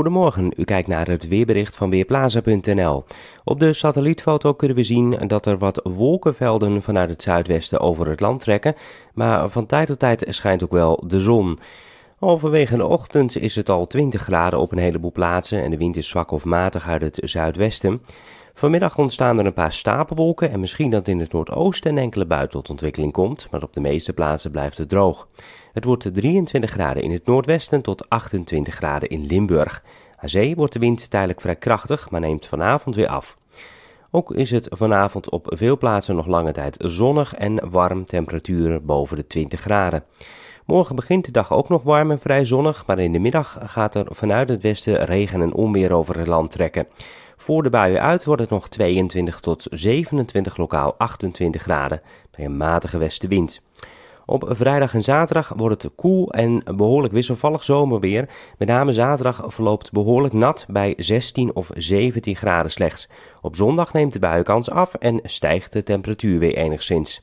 Goedemorgen, u kijkt naar het weerbericht van Weerplaza.nl. Op de satellietfoto kunnen we zien dat er wat wolkenvelden vanuit het zuidwesten over het land trekken, maar van tijd tot tijd schijnt ook wel de zon. Halverwege de ochtend is het al 20 graden op een heleboel plaatsen en de wind is zwak of matig uit het zuidwesten. Vanmiddag ontstaan er een paar stapelwolken en misschien dat in het noordoosten een enkele bui tot ontwikkeling komt, maar op de meeste plaatsen blijft het droog. Het wordt 23 graden in het noordwesten tot 28 graden in Limburg. Aan zee wordt de wind tijdelijk vrij krachtig, maar neemt vanavond weer af. Ook is het vanavond op veel plaatsen nog lange tijd zonnig en warm, temperaturen boven de 20 graden. Morgen begint de dag ook nog warm en vrij zonnig, maar in de middag gaat er vanuit het westen regen en onweer over het land trekken. Voor de buien uit wordt het nog 22 tot 27, lokaal 28 graden bij een matige westenwind. Op vrijdag en zaterdag wordt het koel en behoorlijk wisselvallig zomerweer. Met name zaterdag verloopt behoorlijk nat bij 16 of 17 graden slechts. Op zondag neemt de buienkans af en stijgt de temperatuur weer enigszins.